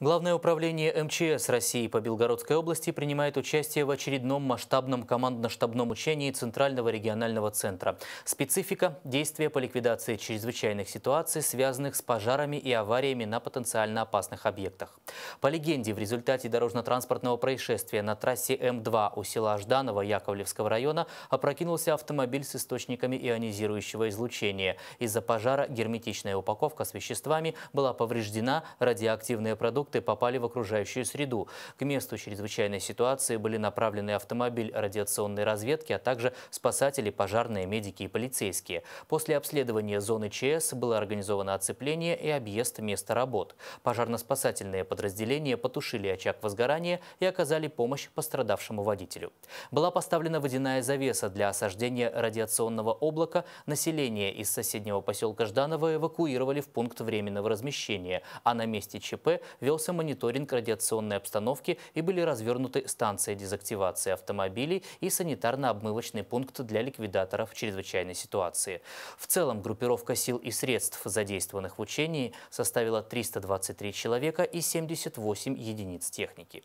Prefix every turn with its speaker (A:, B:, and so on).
A: Главное управление МЧС России по Белгородской области принимает участие в очередном масштабном командно-штабном учении Центрального регионального центра. Специфика – действия по ликвидации чрезвычайных ситуаций, связанных с пожарами и авариями на потенциально опасных объектах. По легенде, в результате дорожно-транспортного происшествия на трассе М2 у села Жданово Яковлевского района опрокинулся автомобиль с источниками ионизирующего излучения. Из-за пожара герметичная упаковка с веществами была повреждена, радиоактивные продукты продукты попали в окружающую среду. К месту чрезвычайной ситуации были направлены автомобиль радиационной разведки, а также спасатели, пожарные, медики и полицейские. После обследования зоны ЧС было организовано оцепление и объезд места работ. Пожарно-спасательные подразделения потушили очаг возгорания и оказали помощь пострадавшему водителю. Была поставлена водяная завеса для осаждения радиационного облака. Население из соседнего поселка Жданово эвакуировали в пункт временного размещения, а на месте ЧП вел велся мониторинг радиационной обстановки и были развернуты станции дезактивации автомобилей и санитарно-обмывочный пункт для ликвидаторов чрезвычайной ситуации. В целом группировка сил и средств, задействованных в учении, составила 323 человека и 78 единиц техники.